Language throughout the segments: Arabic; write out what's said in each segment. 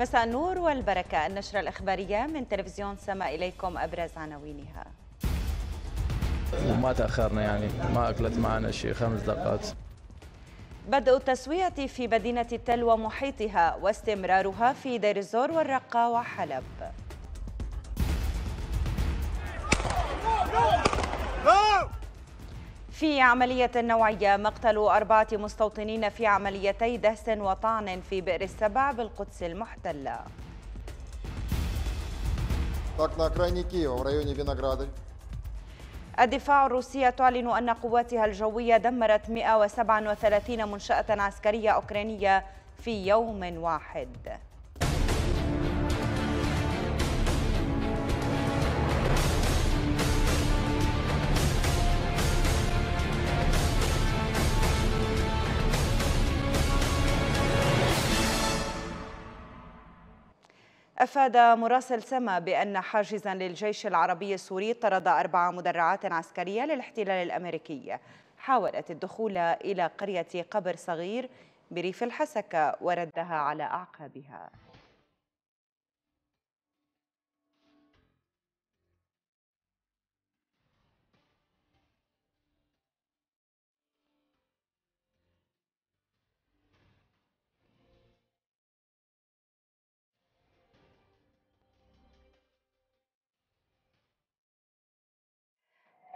مساء النور والبركة النشرة الإخبارية من تلفزيون سما إليكم أبرز عناوينها وما تأخرنا يعني ما أكلت معنا شيء خمس دقائق بدء التسوية في مدينة تل ومحيطها واستمرارها في دير الزور والرقة وحلب في عملية نوعية مقتل أربعة مستوطنين في عمليتي دهس وطعن في بئر السبع بالقدس المحتلة الدفاع الروسية تعلن أن قواتها الجوية دمرت 137 منشأة عسكرية أوكرانية في يوم واحد أفاد مراسل سما بأن حاجزا للجيش العربي السوري طرد أربع مدرعات عسكرية للاحتلال الأمريكي حاولت الدخول إلى قرية قبر صغير بريف الحسكة وردها على أعقابها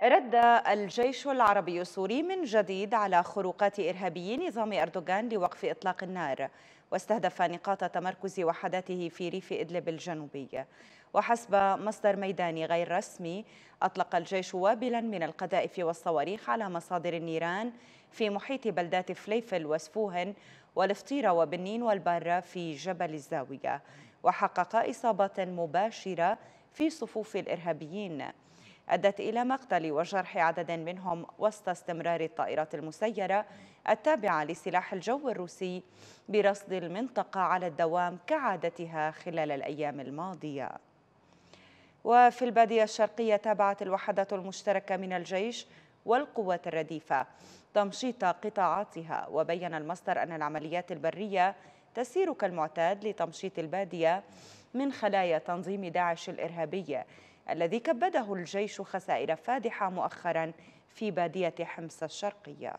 رد الجيش العربي السوري من جديد على خروقات إرهابي نظام أردوغان لوقف إطلاق النار واستهدف نقاط تمركز وحداته في ريف إدلب الجنوبي وحسب مصدر ميداني غير رسمي أطلق الجيش وابلا من القذائف والصواريخ على مصادر النيران في محيط بلدات فليفل وسفوهن والفطيرة وبنين والبارة في جبل الزاوية وحقق إصابات مباشرة في صفوف الإرهابيين أدت إلى مقتل وجرح عدد منهم وسط استمرار الطائرات المسيرة التابعة لسلاح الجو الروسي برصد المنطقة على الدوام كعادتها خلال الأيام الماضية وفي البادية الشرقية تابعت الوحدة المشتركة من الجيش والقوات الرديفة تمشيط قطاعاتها وبين المصدر أن العمليات البرية تسير كالمعتاد لتمشيط البادية من خلايا تنظيم داعش الإرهابي الذي كبده الجيش خسائر فادحة مؤخرا في بادية حمص الشرقية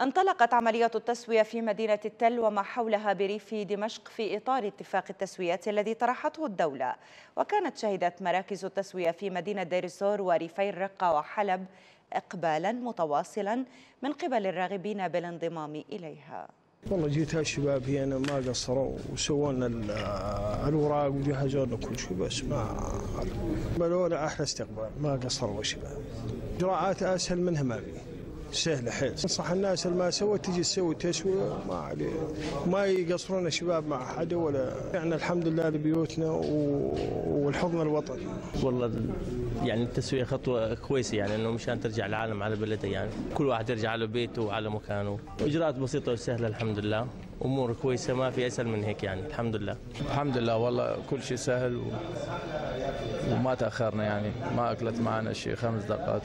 انطلقت عملية التسوية في مدينة التل وما حولها بريف دمشق في إطار اتفاق التسويات الذي طرحته الدولة وكانت شهدت مراكز التسوية في مدينة دير الزور وريفي الرقة وحلب إقبالا متواصلا من قبل الراغبين بالانضمام إليها والله جيت هالشباب هنا يعني ما قصروا وسووا لنا الاوراق وجهزوا لنا كل شيء بس ما بلونا احلى استقبال ما قصروا الشباب اجراءات اسهل منها ما في سهله حيل انصح الناس اللي ما سوت تجي تسوي تسويه ما عليه ما يقصرون الشباب مع احد ولا يعني الحمد لله لبيوتنا والحضن الوطني والله يعني التسويه خطوه كويسه يعني انه مشان ترجع العالم على بلده يعني كل واحد يرجع على بيته وعلى مكانه اجراءات بسيطه وسهله الحمد لله امور كويسه ما في اسهل من هيك يعني الحمد لله الحمد لله والله كل شيء سهل و... وما تاخرنا يعني ما اكلت معنا شيء خمس دقائق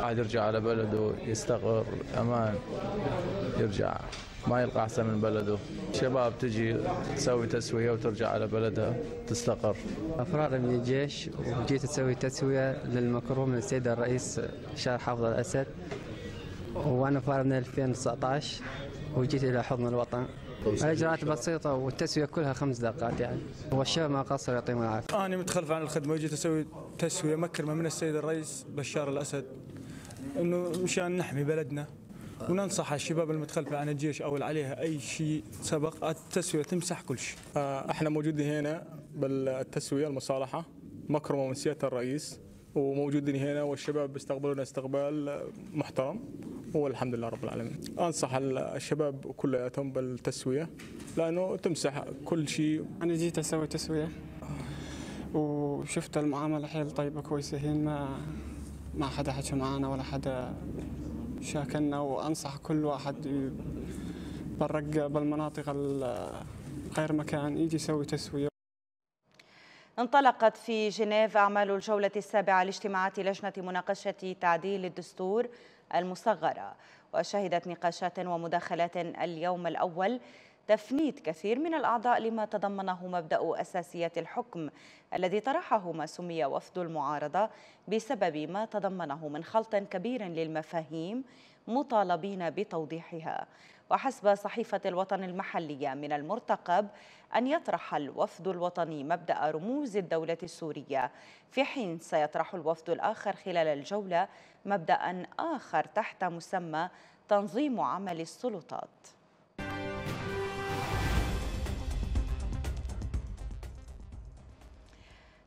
عاد يرجع على بلده يستقر امان يرجع ما يلقى احسن من بلده شباب تجي تسوي تسويه وترجع على بلدها تستقر افراد من الجيش وجيت تسوي تسويه للمكروم السيد الرئيس شارح حافظ الاسد وانا فار من 2019 وجيت الى حضن الوطن الاجراءات بسيطه والتسويه كلها خمس دقائق يعني والشباب ما قصر يعطيهم العافيه انا متخلف عن الخدمه وجيت اسوي تسويه مكرمه من السيد الرئيس بشار الاسد انه مشان نحمي بلدنا وننصح الشباب المتخلفة عن الجيش أو عليها أي شيء سبق التسوية تمسح كل شيء آه، احنا موجودين هنا بالتسوية المصالحة مكرمة من سيادة الرئيس وموجودين هنا والشباب بيستقبلونا استقبال محترم والحمد لله رب العالمين انصح الشباب كلياتهم بالتسويه لانه تمسح كل شيء انا جيت اسوي تسويه وشفت المعامله حيل طيبه كويسه هين ما ما حدا حكى معانا ولا حدا شاكلنا وانصح كل واحد بالرقه بالمناطق غير مكان يجي يسوي تسويه انطلقت في جنيف أعمال الجولة السابعة لاجتماعات لجنة مناقشة تعديل الدستور المصغرة وشهدت نقاشات ومداخلات اليوم الأول تفنيد كثير من الأعضاء لما تضمنه مبدأ أساسيات الحكم الذي طرحه ما سمي وفد المعارضة بسبب ما تضمنه من خلط كبير للمفاهيم مطالبين بتوضيحها وحسب صحيفة الوطن المحلية من المرتقب أن يطرح الوفد الوطني مبدأ رموز الدولة السورية في حين سيطرح الوفد الآخر خلال الجولة مبدأ آخر تحت مسمى تنظيم عمل السلطات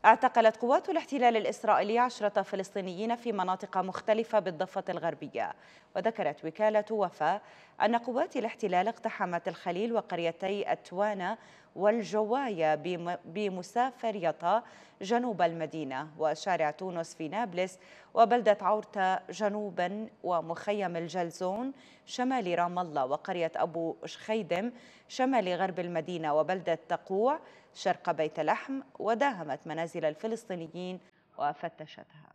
اعتقلت قوات الاحتلال الإسرائيلي عشرة فلسطينيين في مناطق مختلفة بالضفة الغربية وذكرت وكالة وفاة أن قوات الاحتلال اقتحمت الخليل وقريتي التوانا والجواية بمسافريطة جنوب المدينة وشارع تونس في نابلس وبلدة عورتة جنوبا ومخيم الجلزون شمال رام الله وقرية أبو شخيدم شمال غرب المدينة وبلدة تقوع شرق بيت لحم وداهمت منازل الفلسطينيين وفتشتها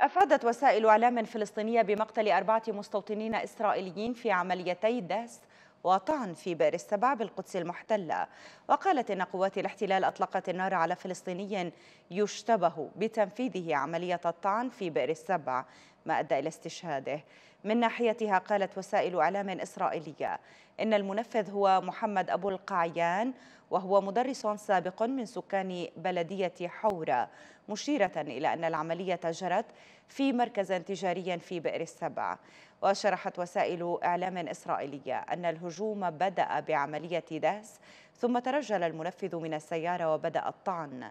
أفادت وسائل إعلام فلسطينية بمقتل أربعة مستوطنين إسرائيليين في عمليتي داس وطعن في بئر السبع بالقدس المحتلة وقالت إن قوات الاحتلال أطلقت النار على فلسطيني يشتبه بتنفيذه عملية الطعن في بئر السبع ما أدى إلى استشهاده من ناحيتها قالت وسائل إعلام إسرائيلية إن المنفذ هو محمد أبو القعيان وهو مدرس سابق من سكان بلدية حورة مشيرة إلى أن العملية جرت في مركز تجاري في بئر السبع وشرحت وسائل إعلام إسرائيلية أن الهجوم بدأ بعملية دهس ثم ترجل المنفذ من السيارة وبدأ الطعن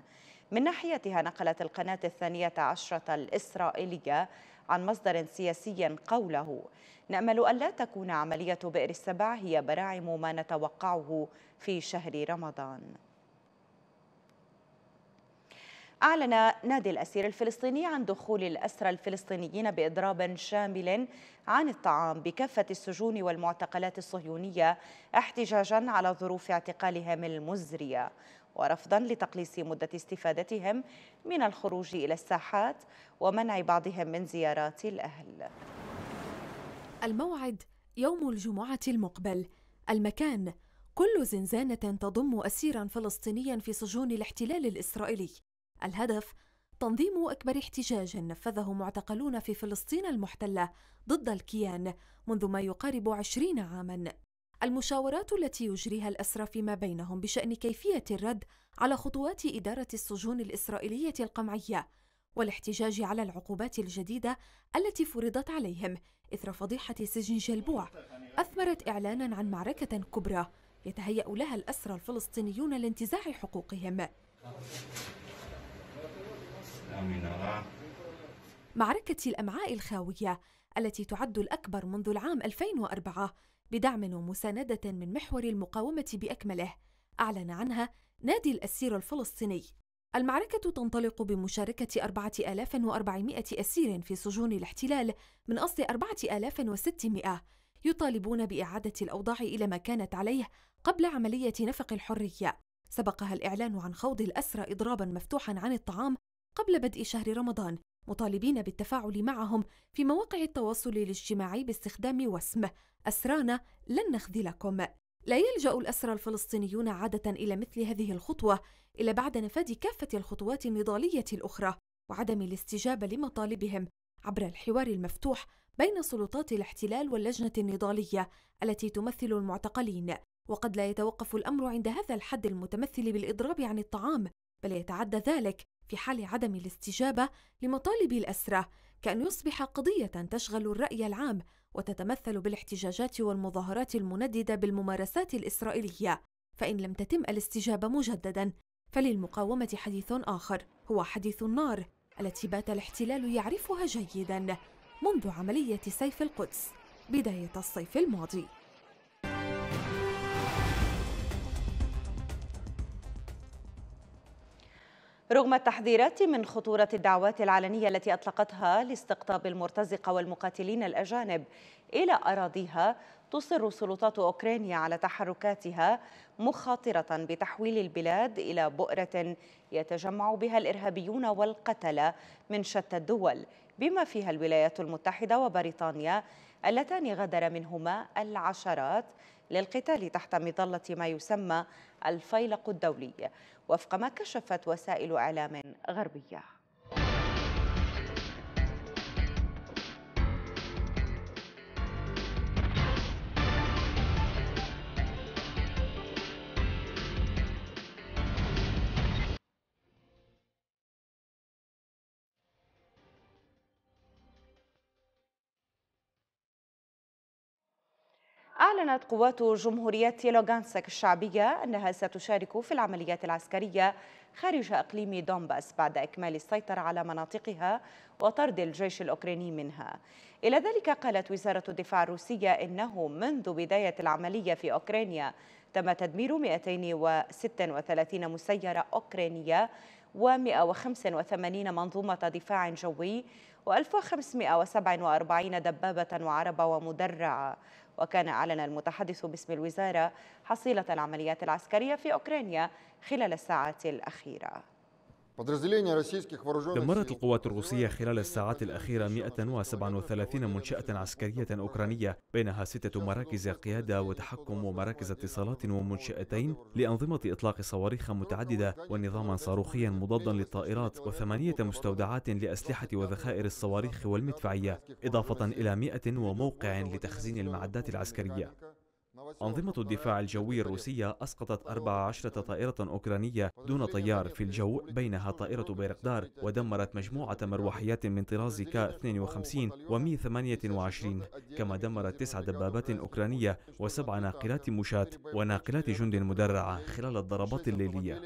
من ناحيتها نقلت القناة الثانية عشرة الإسرائيلية عن مصدر سياسي قوله نأمل أن لا تكون عملية بئر السبع هي براعم ما نتوقعه في شهر رمضان أعلن نادي الأسير الفلسطيني عن دخول الأسرى الفلسطينيين بإضراب شامل عن الطعام بكافة السجون والمعتقلات الصهيونية احتجاجا على ظروف اعتقالهم المزرية ورفضا لتقليص مدة استفادتهم من الخروج إلى الساحات ومنع بعضهم من زيارات الأهل الموعد يوم الجمعة المقبل المكان كل زنزانة تضم أسيرا فلسطينيا في سجون الاحتلال الإسرائيلي الهدف تنظيم أكبر احتجاج نفذه معتقلون في فلسطين المحتلة ضد الكيان منذ ما يقارب عشرين عاماً المشاورات التي يجريها الأسرى فيما بينهم بشأن كيفية الرد على خطوات إدارة السجون الإسرائيلية القمعية والاحتجاج على العقوبات الجديدة التي فرضت عليهم إثر فضيحة سجن جلبوع أثمرت إعلانا عن معركة كبرى يتهيأ لها الأسرى الفلسطينيون لانتزاع حقوقهم معركة الأمعاء الخاوية التي تعد الأكبر منذ العام 2004 بدعم ومساندة من محور المقاومة بأكمله أعلن عنها نادي الأسير الفلسطيني المعركة تنطلق بمشاركة 4400 أسير في سجون الاحتلال من أصل 4600 يطالبون بإعادة الأوضاع إلى ما كانت عليه قبل عملية نفق الحرية سبقها الإعلان عن خوض الأسرى إضرابا مفتوحا عن الطعام قبل بدء شهر رمضان مطالبين بالتفاعل معهم في مواقع التواصل الاجتماعي باستخدام وسم أسرانا لن نخذلكم لا يلجأ الأسرى الفلسطينيون عادة إلى مثل هذه الخطوة إلا بعد نفاذ كافة الخطوات النضالية الأخرى وعدم الاستجابة لمطالبهم عبر الحوار المفتوح بين سلطات الاحتلال واللجنة النضالية التي تمثل المعتقلين وقد لا يتوقف الأمر عند هذا الحد المتمثل بالإضراب عن الطعام بل يتعدى ذلك في حال عدم الاستجابة لمطالب الأسرة كأن يصبح قضية تشغل الرأي العام وتتمثل بالاحتجاجات والمظاهرات المنددة بالممارسات الإسرائيلية فإن لم تتم الاستجابة مجددا فللمقاومة حديث آخر هو حديث النار التي بات الاحتلال يعرفها جيدا منذ عملية سيف القدس بداية الصيف الماضي رغم التحذيرات من خطورة الدعوات العلنية التي أطلقتها لاستقطاب المرتزقة والمقاتلين الأجانب إلى أراضيها تصر سلطات أوكرانيا على تحركاتها مخاطرة بتحويل البلاد إلى بؤرة يتجمع بها الإرهابيون والقتلة من شتى الدول بما فيها الولايات المتحدة وبريطانيا اللتان غادر منهما العشرات للقتال تحت مظلة ما يسمى الفيلق الدولي وفق ما كشفت وسائل إعلام غربية أعلنت قوات جمهورية لوغانسك الشعبية أنها ستشارك في العمليات العسكرية خارج إقليم دونباس بعد إكمال السيطرة على مناطقها وطرد الجيش الأوكراني منها إلى ذلك قالت وزارة الدفاع الروسية إنه منذ بداية العملية في أوكرانيا تم تدمير 236 مسيرة أوكرانية و185 منظومة دفاع جوي و1547 دبابة وعربة ومدرعة وكان أعلن المتحدث باسم الوزارة حصيلة العمليات العسكرية في أوكرانيا خلال الساعات الأخيرة دمرت القوات الروسية خلال الساعات الأخيرة 137 منشأة عسكرية أوكرانية بينها ستة مراكز قيادة وتحكم ومراكز اتصالات ومنشأتين لأنظمة إطلاق صواريخ متعددة ونظاما صاروخيا مضادا للطائرات وثمانية مستودعات لأسلحة وذخائر الصواريخ والمدفعية إضافة إلى 100 وموقع لتخزين المعدات العسكرية أنظمة الدفاع الجوي الروسية أسقطت 14 طائرة أوكرانية دون طيار في الجو بينها طائرة بيرقدار ودمرت مجموعة مروحيات من طراز كا 52 و 128 كما دمرت تسع دبابات أوكرانية وسبع ناقلات مشاة وناقلات جند مدرعة خلال الضربات الليلية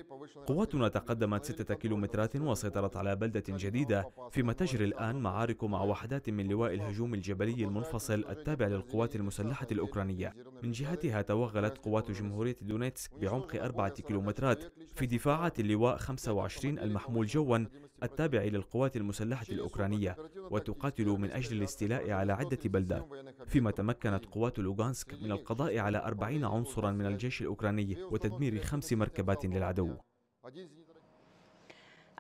قواتنا تقدمت ستة كيلومترات وسيطرت على بلدة جديدة فيما تجري الآن معارك مع وحدات من لواء الهجوم الجبلي المنفصل التابع للقوات المسلحة الأوكرانية من جهتها توغلت قوات جمهورية دونيتسك بعمق أربعة كيلومترات في دفاعات اللواء 25 المحمول جوا التابع للقوات المسلحة الأوكرانية وتقاتل من أجل الاستيلاء على عدة بلدات فيما تمكنت قوات لوغانسك من القضاء على 40 عنصرا من الجيش الأوكراني وتدمير خمس مركبات للعدو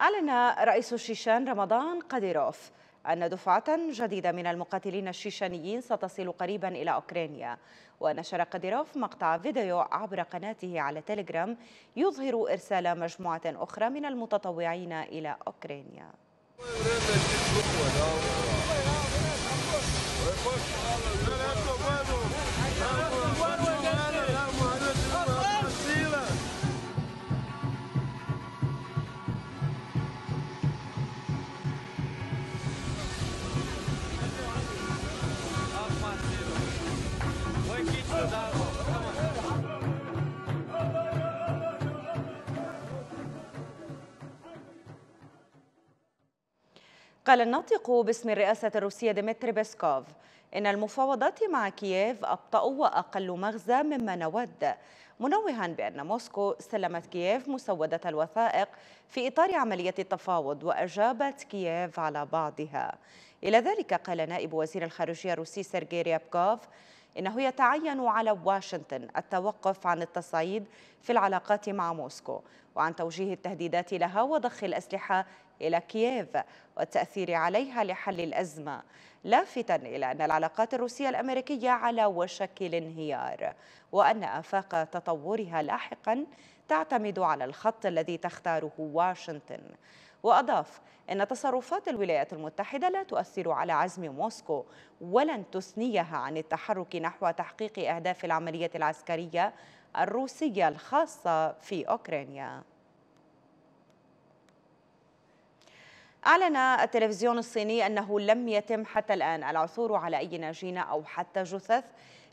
أعلن رئيس الشيشان رمضان قديروف أن دفعة جديدة من المقاتلين الشيشانيين ستصل قريبا إلى أوكرانيا ونشر قديروف مقطع فيديو عبر قناته على تيليجرام يظهر إرسال مجموعة أخرى من المتطوعين إلى أوكرانيا قال الناطق باسم الرئاسة الروسية ديمتري بيسكوف إن المفاوضات مع كييف أبطأ وأقل مغزى مما نود منوها بأن موسكو سلمت كييف مسودة الوثائق في إطار عملية التفاوض وأجابت كييف على بعضها إلى ذلك قال نائب وزير الخارجية الروسي سيرجي ريابكوف إنه يتعين على واشنطن التوقف عن التصعيد في العلاقات مع موسكو وعن توجيه التهديدات لها وضخ الأسلحة إلى كييف والتأثير عليها لحل الأزمة لافتا إلى أن العلاقات الروسية الأمريكية على وشك الانهيار وأن آفاق تطورها لاحقا تعتمد على الخط الذي تختاره واشنطن وأضاف أن تصرفات الولايات المتحدة لا تؤثر على عزم موسكو ولن تثنيها عن التحرك نحو تحقيق أهداف العملية العسكرية الروسية الخاصة في أوكرانيا أعلن التلفزيون الصيني أنه لم يتم حتى الآن العثور على أي ناجين أو حتى جثث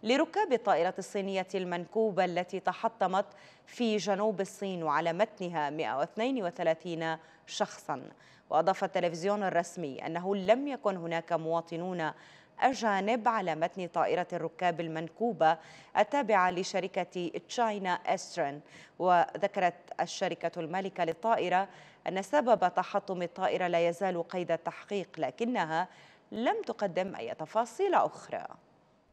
لركاب الطائرة الصينية المنكوبة التي تحطمت في جنوب الصين وعلى متنها 132 شخصا وأضاف التلفزيون الرسمي أنه لم يكن هناك مواطنون أجانب على متن طائرة الركاب المنكوبة التابعة لشركة تشاينا أسترن وذكرت الشركة المالكة للطائرة أن سبب تحطم الطائرة لا يزال قيد التحقيق لكنها لم تقدم أي تفاصيل أخرى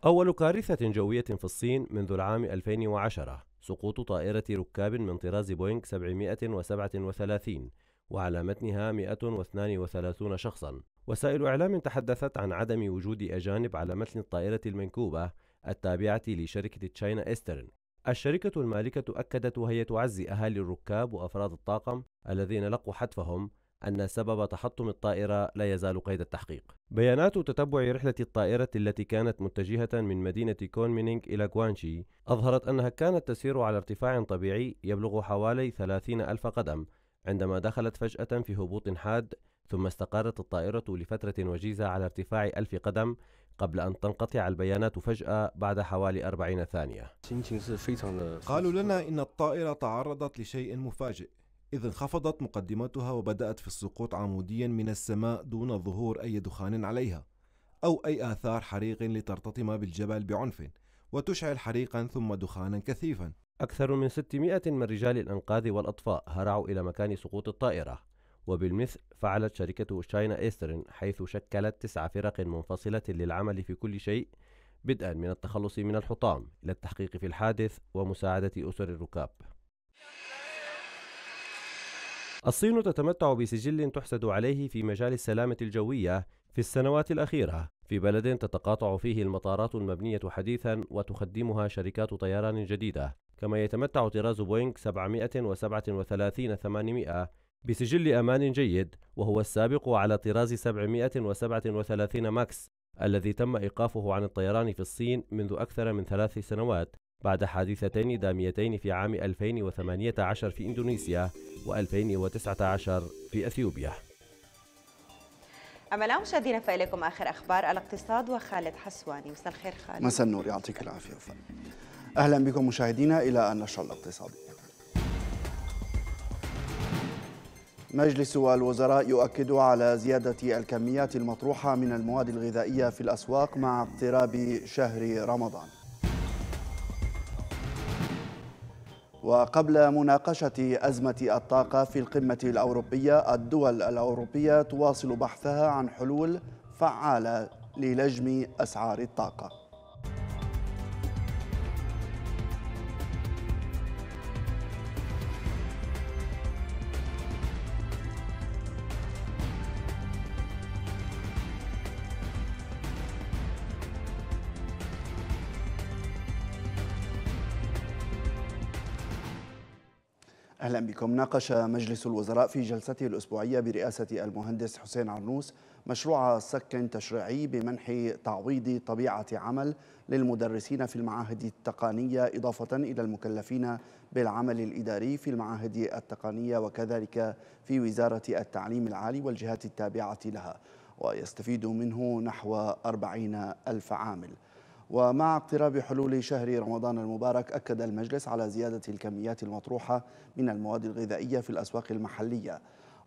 أول كارثة جوية في الصين منذ العام 2010 سقوط طائرة ركاب من طراز بوينغ 737 وعلى متنها 132 شخصا وسائل إعلام تحدثت عن عدم وجود أجانب على متن الطائرة المنكوبة التابعة لشركة تشاينا إيسترن الشركة المالكة أكدت وهي تعزي أهالي الركاب وأفراد الطاقم الذين لقوا حتفهم أن سبب تحطم الطائرة لا يزال قيد التحقيق. بيانات تتبع رحلة الطائرة التي كانت متجهة من مدينة كونمينينغ إلى غوانشي أظهرت أنها كانت تسير على ارتفاع طبيعي يبلغ حوالي 30 ألف قدم عندما دخلت فجأة في هبوط حاد ثم استقرت الطائرة لفترة وجيزة على ارتفاع ألف قدم قبل أن تنقطع البيانات فجأة بعد حوالي 40 ثانية قالوا لنا إن الطائرة تعرضت لشيء مفاجئ إذ انخفضت مقدمتها وبدأت في السقوط عموديا من السماء دون ظهور أي دخان عليها أو أي آثار حريق لترتطم بالجبل بعنف وتشعل حريقا ثم دخانا كثيفا أكثر من 600 من رجال الإنقاذ والأطفاء هرعوا إلى مكان سقوط الطائرة وبالمثل فعلت شركة شاينا إيسترن حيث شكلت تسع فرق منفصلة للعمل في كل شيء بدءا من التخلص من الحطام إلى التحقيق في الحادث ومساعدة أسر الركاب الصين تتمتع بسجل تحسد عليه في مجال السلامة الجوية في السنوات الأخيرة في بلد تتقاطع فيه المطارات المبنية حديثا وتخدمها شركات طيران جديدة كما يتمتع طراز بوينغ 737 800 بسجل أمان جيد وهو السابق على طراز 737 ماكس الذي تم إيقافه عن الطيران في الصين منذ أكثر من ثلاث سنوات بعد حادثتين داميتين في عام 2018 في إندونيسيا و2019 في أثيوبيا أما الان مشاهدينا فإليكم آخر أخبار الاقتصاد وخالد حسواني مساء الخير خالد مساء النور يعطيك العافية وفن. أهلا بكم مشاهدينا إلى النشرة الاقتصادية مجلس الوزراء يؤكد على زيادة الكميات المطروحة من المواد الغذائية في الأسواق مع اقتراب شهر رمضان وقبل مناقشة أزمة الطاقة في القمة الأوروبية الدول الأوروبية تواصل بحثها عن حلول فعالة للجم أسعار الطاقة أهلا بكم ناقش مجلس الوزراء في جلسته الأسبوعية برئاسة المهندس حسين عرنوس مشروع سك تشريعي بمنح تعويض طبيعة عمل للمدرسين في المعاهد التقنية إضافة إلى المكلفين بالعمل الإداري في المعاهد التقنية وكذلك في وزارة التعليم العالي والجهات التابعة لها ويستفيد منه نحو 40 ألف عامل ومع اقتراب حلول شهر رمضان المبارك أكد المجلس على زيادة الكميات المطروحة من المواد الغذائية في الأسواق المحلية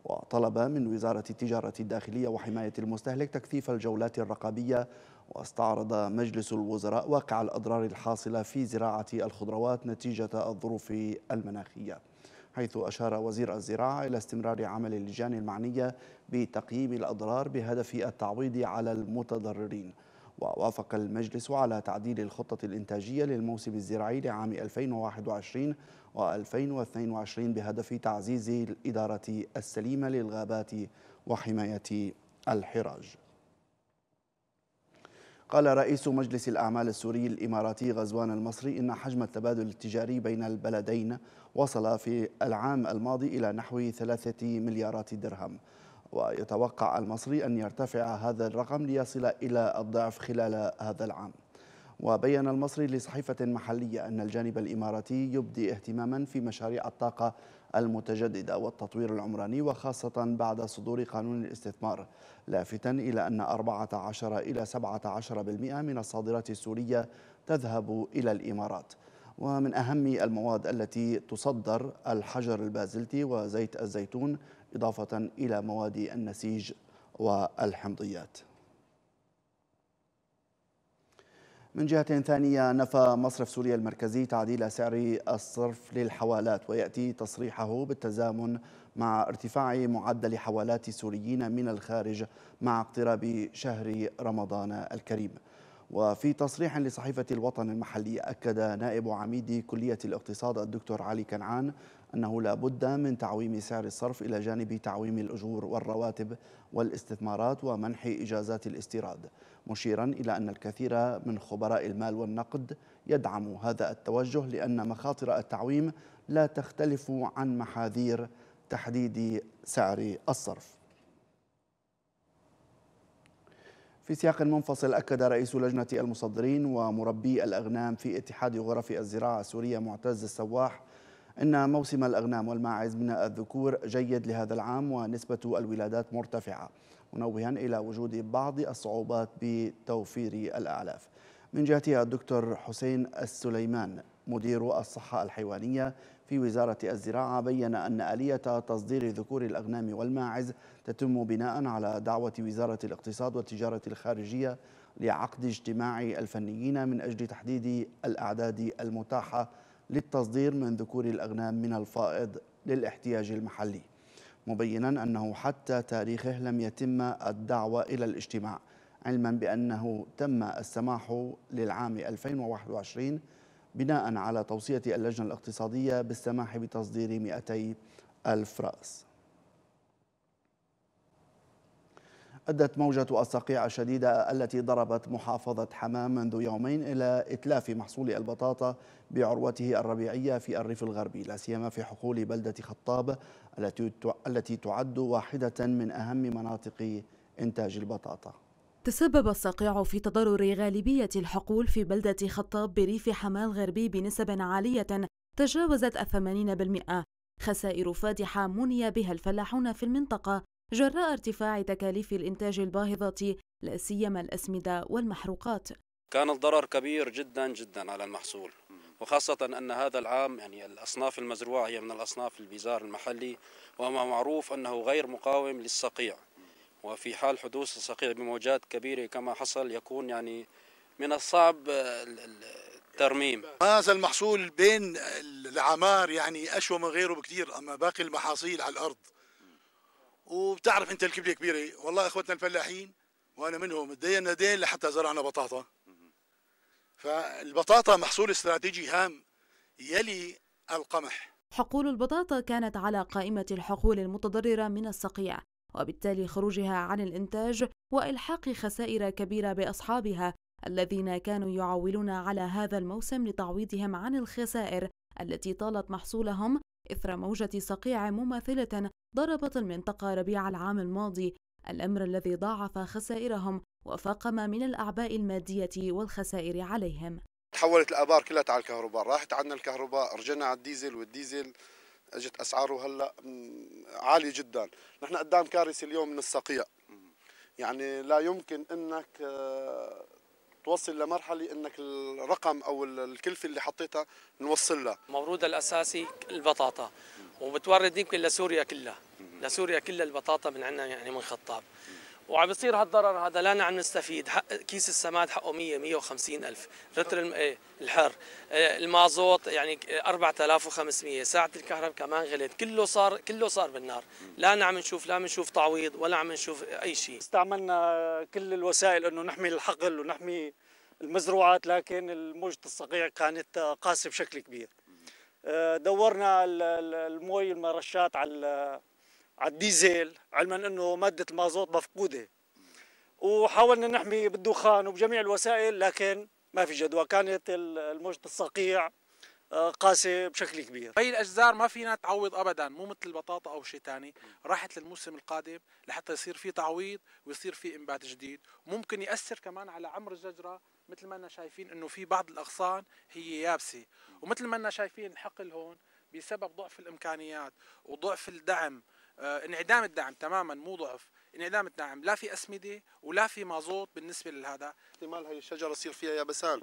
وطلب من وزارة التجارة الداخلية وحماية المستهلك تكثيف الجولات الرقابية واستعرض مجلس الوزراء واقع الأضرار الحاصلة في زراعة الخضروات نتيجة الظروف المناخية حيث أشار وزير الزراعة إلى استمرار عمل اللجان المعنية بتقييم الأضرار بهدف التعويض على المتضررين ووافق المجلس على تعديل الخطة الإنتاجية للموسم الزراعي لعام 2021 و2022 بهدف تعزيز الإدارة السليمة للغابات وحماية الحراج قال رئيس مجلس الأعمال السوري الإماراتي غزوان المصري إن حجم التبادل التجاري بين البلدين وصل في العام الماضي إلى نحو ثلاثة مليارات درهم ويتوقع المصري أن يرتفع هذا الرقم ليصل إلى الضعف خلال هذا العام وبين المصري لصحيفة محلية أن الجانب الإماراتي يبدي اهتماما في مشاريع الطاقة المتجددة والتطوير العمراني وخاصة بعد صدور قانون الاستثمار لافتا إلى أن 14 إلى 17% من الصادرات السورية تذهب إلى الإمارات ومن أهم المواد التي تصدر الحجر البازلتي وزيت الزيتون إضافة إلى مواد النسيج والحمضيات من جهة ثانية نفى مصرف سوريا المركزي تعديل سعر الصرف للحوالات ويأتي تصريحه بالتزامن مع ارتفاع معدل حوالات السوريين من الخارج مع اقتراب شهر رمضان الكريم وفي تصريح لصحيفة الوطن المحلي أكد نائب عميد كلية الاقتصاد الدكتور علي كنعان أنه لا بد من تعويم سعر الصرف إلى جانب تعويم الأجور والرواتب والاستثمارات ومنح إجازات الاستيراد مشيرا إلى أن الكثير من خبراء المال والنقد يدعم هذا التوجه لأن مخاطر التعويم لا تختلف عن محاذير تحديد سعر الصرف في سياق منفصل أكد رئيس لجنة المصدرين ومربي الأغنام في اتحاد غرف الزراعة السورية معتز السواح إن موسم الأغنام والماعز من الذكور جيد لهذا العام ونسبة الولادات مرتفعة منوها إلى وجود بعض الصعوبات بتوفير الأعلاف من جهتها الدكتور حسين السليمان مدير الصحة الحيوانية في وزارة الزراعة بين أن آلية تصدير ذكور الأغنام والماعز تتم بناء على دعوة وزارة الاقتصاد والتجارة الخارجية لعقد اجتماع الفنيين من أجل تحديد الأعداد المتاحة للتصدير من ذكور الأغنام من الفائض للاحتياج المحلي مبينا أنه حتى تاريخه لم يتم الدعوة إلى الاجتماع علما بأنه تم السماح للعام 2021 بناء على توصية اللجنة الاقتصادية بالسماح بتصدير 200 ألف رأس أدت موجة الصقيع الشديدة التي ضربت محافظة حماه منذ يومين إلى إتلاف محصول البطاطا بعروته الربيعية في الريف الغربي لا سيما في حقول بلدة خطاب التي تعد واحدة من أهم مناطق إنتاج البطاطا تسبب الصقيع في تضرر غالبية الحقول في بلدة خطاب بريف حماه الغربي بنسب عالية تجاوزت الثمانين بالمئة خسائر فادحة مني بها الفلاحون في المنطقة جراء ارتفاع تكاليف الإنتاج الباهظة لا سيما الأسمدة والمحروقات كان الضرر كبير جدا جدا على المحصول وخاصة أن هذا العام يعني الأصناف المزروعة هي من الأصناف البزار المحلي وما معروف أنه غير مقاوم للصقيع وفي حال حدوث الصقيع بموجات كبيرة كما حصل يكون يعني من الصعب الترميم هذا المحصول بين العمار يعني أشوى من غيره بكثير أما باقي المحاصيل على الأرض وبتعرف انت الكبله كبيره والله اخوتنا الفلاحين وانا منهم تدينا دين لحتى زرعنا بطاطا فالبطاطا محصول استراتيجي هام يلي القمح حقول البطاطا كانت على قائمة الحقول المتضررة من الصقيع وبالتالي خروجها عن الإنتاج وإلحاق خسائر كبيرة بأصحابها الذين كانوا يعولون على هذا الموسم لتعويضهم عن الخسائر التي طالت محصولهم إثر موجة صقيع مماثلة ضربت المنطقة ربيع العام الماضي الأمر الذي ضاعف خسائرهم وفاقم من الأعباء المادية والخسائر عليهم تحولت الآبار كلها على الكهرباء راحت عندنا الكهرباء رجعنا على الديزل والديزل اجت اسعاره هلا عاليه جدا نحن قدام كارثه اليوم من الصقيع يعني لا يمكن انك آه، توصل لمرحله انك الرقم او الكلفه اللي حطيتها نوصل لها مورد الاساسي البطاطا وبتورد يمكن لسوريا كلها لسوريا كلها البطاطا من عندنا يعني من خطاب وعم يصير هالضرر هذا لا نعم نستفيد حق كيس السماد حقه 100 150 الف لتر إيه، الحر إيه، المازوت يعني 4500 ساعه الكهرباء كمان غلت كله صار كله صار بالنار لا نعم نشوف لا بنشوف تعويض ولا عم نشوف اي شيء استعملنا كل الوسائل انه نحمي الحقل ونحمي المزروعات لكن الموجة الصقيع كانت قاسية بشكل كبير إيه، دورنا المي المرشات على على الديزل علما انه ماده المازوت مفقوده وحاولنا نحمي بالدخان وبجميع الوسائل لكن ما في جدوى كانت الموجة الصقيع آه، قاسي بشكل كبير هي الاشجار ما فينا تعوض ابدا مو مثل البطاطا او شيء ثاني راحت للموسم القادم لحتى يصير في تعويض ويصير في انبات جديد ممكن ياثر كمان على عمر الشجره مثل ما انا شايفين انه في بعض الاغصان هي يابسه ومثل ما انا شايفين الحقل هون بسبب ضعف الامكانيات وضعف الدعم آه، انعدام الدعم تماما مو ضعف انعدام الدعم لا في اسمده ولا في مازوت بالنسبه لهذا احتمال هي الشجره يصير فيها يابسان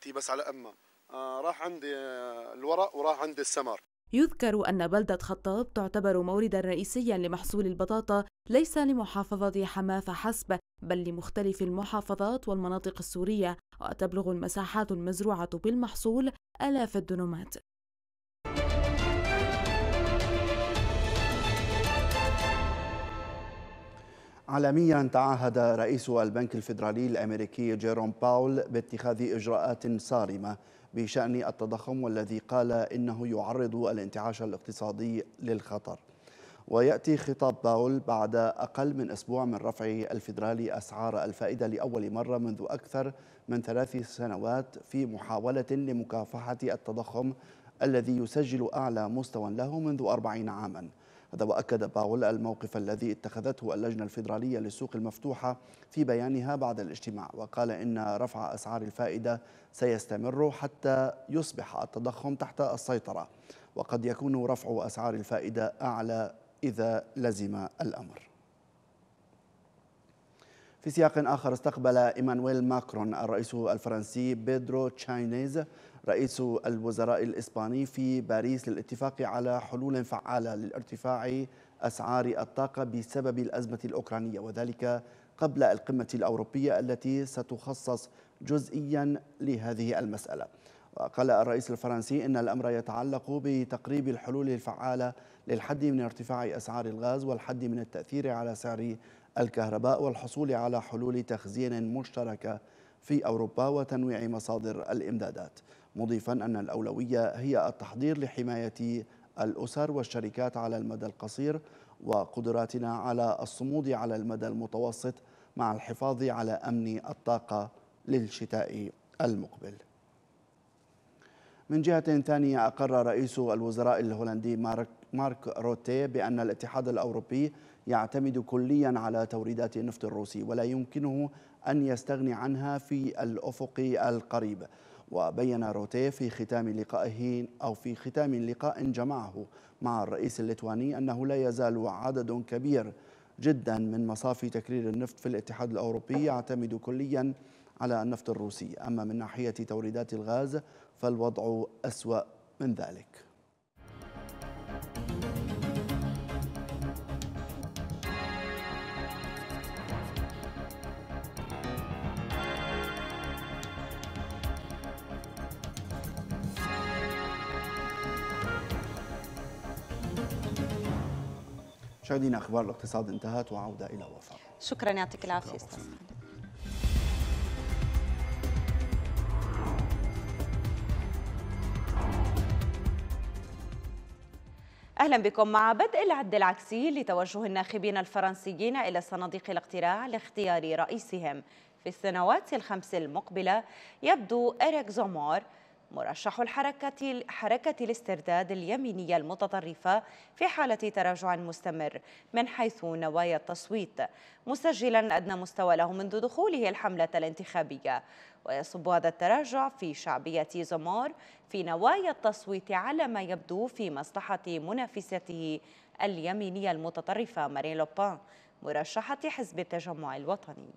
تي بس على امها آه راح عندي آه، الورق وراح عندي السمر يذكر أن بلدة خطاب تعتبر موردا رئيسيا لمحصول البطاطا ليس لمحافظة حماة فحسب بل لمختلف المحافظات والمناطق السورية وتبلغ المساحات المزروعة بالمحصول آلاف الدنومات عالميا تعهد رئيس البنك الفيدرالي الامريكي جيروم باول باتخاذ اجراءات صارمه بشان التضخم والذي قال انه يعرض الانتعاش الاقتصادي للخطر. وياتي خطاب باول بعد اقل من اسبوع من رفع الفيدرالي اسعار الفائده لاول مره منذ اكثر من ثلاث سنوات في محاوله لمكافحه التضخم الذي يسجل اعلى مستوى له منذ 40 عاما. هذا وأكد باول الموقف الذي اتخذته اللجنة الفيدرالية للسوق المفتوحة في بيانها بعد الاجتماع وقال إن رفع أسعار الفائدة سيستمر حتى يصبح التضخم تحت السيطرة وقد يكون رفع أسعار الفائدة أعلى إذا لزم الأمر في سياق آخر استقبل إيمانويل ماكرون الرئيس الفرنسي بيدرو تشاينيز رئيس الوزراء الإسباني في باريس للاتفاق على حلول فعالة للارتفاع أسعار الطاقة بسبب الأزمة الأوكرانية وذلك قبل القمة الأوروبية التي ستخصص جزئيا لهذه المسألة وقال الرئيس الفرنسي إن الأمر يتعلق بتقريب الحلول الفعالة للحد من ارتفاع أسعار الغاز والحد من التأثير على سعر الكهرباء والحصول على حلول تخزين مشتركه في اوروبا وتنويع مصادر الامدادات مضيفا ان الاولويه هي التحضير لحمايه الاسر والشركات على المدى القصير وقدراتنا على الصمود على المدى المتوسط مع الحفاظ على امن الطاقه للشتاء المقبل من جهة ثانية أقر رئيس الوزراء الهولندي مارك, روتي بأن الاتحاد الأوروبي يعتمد كليا على توريدات النفط الروسي ولا يمكنه أن يستغني عنها في الأفق القريب وبين روتيه في ختام لقائه أو في ختام لقاء جمعه مع الرئيس الليتواني أنه لا يزال عدد كبير جدا من مصافي تكرير النفط في الاتحاد الأوروبي يعتمد كليا على النفط الروسي أما من ناحية توريدات الغاز فالوضع أسوأ من ذلك مشاهدينا اخبار الاقتصاد انتهت وعوده الى وفاء شكرا يعطيك العافيه استاذ أهلا بكم مع بدء العد العكسي لتوجه الناخبين الفرنسيين إلى صناديق الاقتراع لاختيار رئيسهم في السنوات الخمس المقبلة يبدو إريك زومور مرشح الحركة حركة الاسترداد اليمينية المتطرفة في حالة تراجع مستمر من حيث نوايا التصويت مسجلا أدنى مستوى له منذ دخوله الحملة الانتخابية ويصب هذا التراجع في شعبية زمار في نوايا التصويت على ما يبدو في مصلحة منافسته اليمينية المتطرفة مارين لوبان مرشحة حزب التجمع الوطني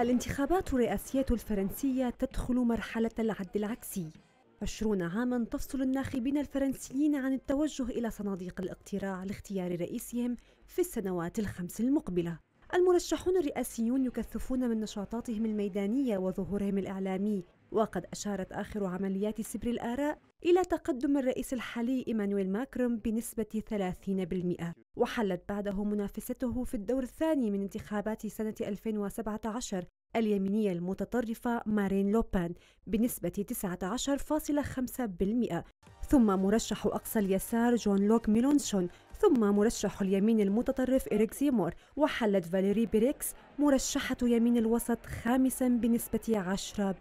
الانتخابات الرئاسية الفرنسية تدخل مرحلة العد العكسي عشرون عاما تفصل الناخبين الفرنسيين عن التوجه إلى صناديق الاقتراع لاختيار رئيسهم في السنوات الخمس المقبلة المرشحون الرئاسيون يكثفون من نشاطاتهم الميدانية وظهورهم الإعلامي وقد أشارت آخر عمليات سبر الآراء إلى تقدم الرئيس الحالي إيمانويل ماكرون بنسبة 30% وحلت بعده منافسته في الدور الثاني من انتخابات سنة 2017 اليمينية المتطرفة مارين لوبان بنسبة 19.5% ثم مرشح أقصى اليسار جون لوك ميلونشون ثم مرشح اليمين المتطرف إريك زيمور وحلت فاليري بريكس مرشحة يمين الوسط خامسا بنسبة 10%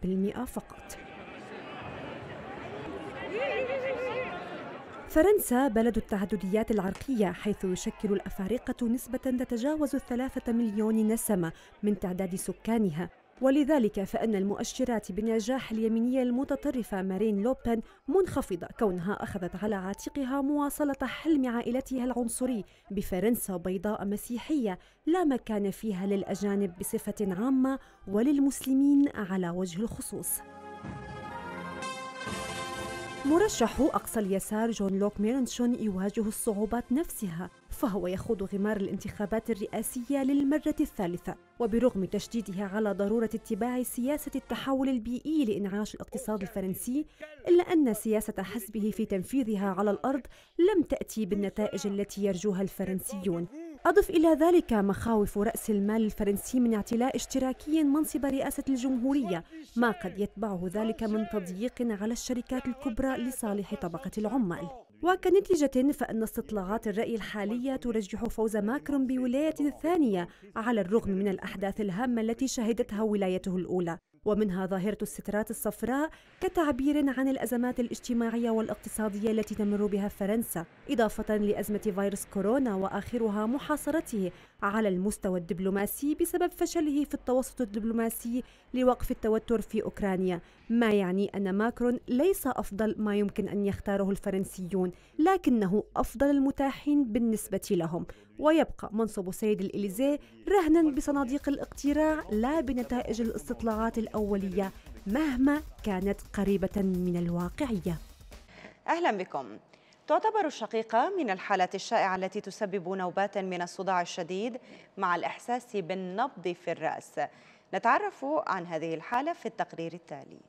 فقط فرنسا بلد التعدديات العرقية حيث يشكل الأفارقة نسبة تتجاوز الثلاثة مليون نسمة من تعداد سكانها ولذلك فإن المؤشرات بنجاح اليمينية المتطرفة مارين لوبن منخفضة كونها أخذت على عاتقها مواصلة حلم عائلتها العنصري بفرنسا بيضاء مسيحية لا مكان فيها للأجانب بصفة عامة وللمسلمين على وجه الخصوص. مرشح أقصى اليسار جون لوك ميرنشون يواجه الصعوبات نفسها فهو يخوض غمار الانتخابات الرئاسية للمرة الثالثة وبرغم تشديدها على ضرورة اتباع سياسة التحول البيئي لإنعاش الاقتصاد الفرنسي إلا أن سياسة حزبه في تنفيذها على الأرض لم تأتي بالنتائج التي يرجوها الفرنسيون أضف إلى ذلك مخاوف رأس المال الفرنسي من اعتلاء اشتراكي منصب رئاسة الجمهورية ما قد يتبعه ذلك من تضييق على الشركات الكبرى لصالح طبقة العمال وكنتيجة فإن استطلاعات الرأي الحالية ترجح فوز ماكرون بولاية ثانية على الرغم من الأحداث الهامة التي شهدتها ولايته الأولى ومنها ظاهرة السترات الصفراء كتعبير عن الأزمات الاجتماعية والاقتصادية التي تمر بها فرنسا إضافة لأزمة فيروس كورونا وآخرها محاصرته على المستوى الدبلوماسي بسبب فشله في التوسط الدبلوماسي لوقف التوتر في أوكرانيا ما يعني أن ماكرون ليس أفضل ما يمكن أن يختاره الفرنسيون لكنه أفضل المتاحين بالنسبة لهم ويبقى منصب السيد الإليزيه رهنا بصناديق الاقتراع لا بنتائج الاستطلاعات الأولية مهما كانت قريبة من الواقعية أهلا بكم تعتبر الشقيقة من الحالات الشائعة التي تسبب نوبات من الصداع الشديد مع الإحساس بالنبض في الرأس نتعرف عن هذه الحالة في التقرير التالي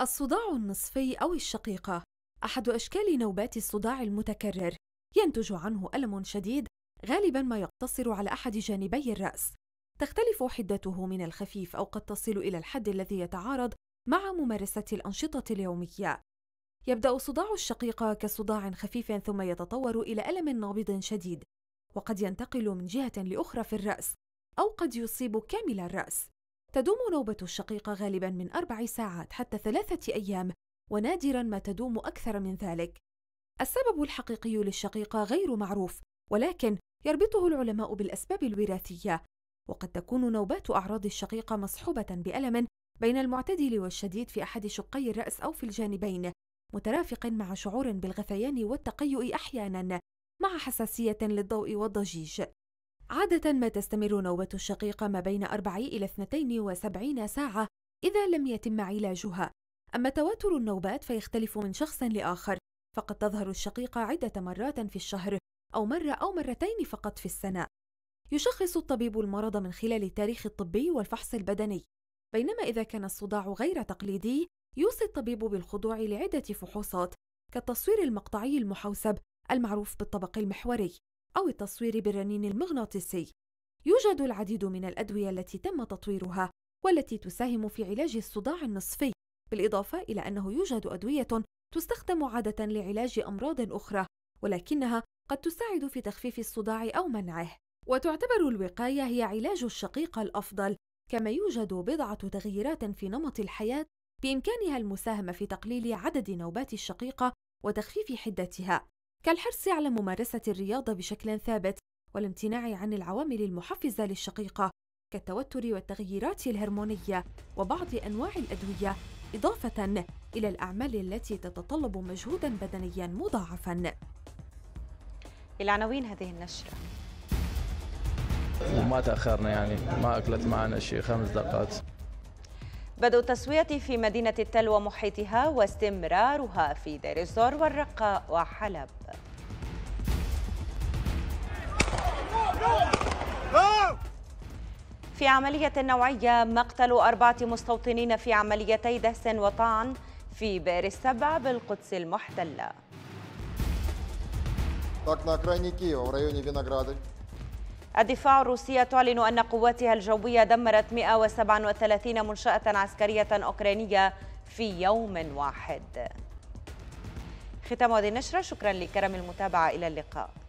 الصداع النصفي أو الشقيقة أحد أشكال نوبات الصداع المتكرر ينتج عنه ألم شديد غالبا ما يقتصر على أحد جانبي الرأس تختلف حدته من الخفيف أو قد تصل إلى الحد الذي يتعارض مع ممارسة الأنشطة اليومية يبدأ صداع الشقيقة كصداع خفيف ثم يتطور إلى ألم نابض شديد وقد ينتقل من جهة لأخرى في الرأس أو قد يصيب كامل الرأس تدوم نوبة الشقيقة غالبا من أربع ساعات حتى ثلاثة أيام ونادرا ما تدوم أكثر من ذلك السبب الحقيقي للشقيقة غير معروف ولكن يربطه العلماء بالأسباب الوراثية وقد تكون نوبات أعراض الشقيقة مصحوبة بألم بين المعتدل والشديد في أحد شقي الرأس أو في الجانبين مترافق مع شعور بالغثيان والتقيؤ أحيانا مع حساسية للضوء والضجيج عادة ما تستمر نوبة الشقيقة ما بين 4 إلى 72 ساعة إذا لم يتم علاجها أما تواتر النوبات فيختلف من شخص لآخر فقد تظهر الشقيقة عدة مرات في الشهر أو مرة أو مرتين فقط في السنة. يشخص الطبيب المرض من خلال التاريخ الطبي والفحص البدني، بينما إذا كان الصداع غير تقليدي، يوصي الطبيب بالخضوع لعدة فحوصات كالتصوير المقطعي المحوسب المعروف بالطبق المحوري أو التصوير بالرنين المغناطيسي. يوجد العديد من الأدوية التي تم تطويرها والتي تساهم في علاج الصداع النصفي، بالإضافة إلى أنه يوجد أدوية تستخدم عادة لعلاج أمراض أخرى ولكنها قد تساعد في تخفيف الصداع أو منعه وتعتبر الوقاية هي علاج الشقيقة الأفضل كما يوجد بضعة تغييرات في نمط الحياة بإمكانها المساهمة في تقليل عدد نوبات الشقيقة وتخفيف حدتها كالحرص على ممارسة الرياضة بشكل ثابت والامتناع عن العوامل المحفزة للشقيقة كالتوتر والتغييرات الهرمونية وبعض أنواع الأدوية إضافة إلى الأعمال التي تتطلب مجهودًا بدنيًا مضاعفًا إلى عناوين هذه النشرة وما تأخرنا يعني ما أكلت معنا شيء خمس دقائق بدء التسوية في مدينة التل ومحيطها واستمرارها في دير الزور والرقة وحلب في عملية نوعية مقتل أربعة مستوطنين في عمليتي دهس وطعن في بئر السبع بالقدس المحتله Так, на окраине Киева, в районе Винограды. الدفاع الروسية تعلن أن قواتها الجوية دمرت 137 منشأة عسكرية أوكرانية في يوم واحد ختام هذه النشرة شكرا لكرم المتابعة إلى اللقاء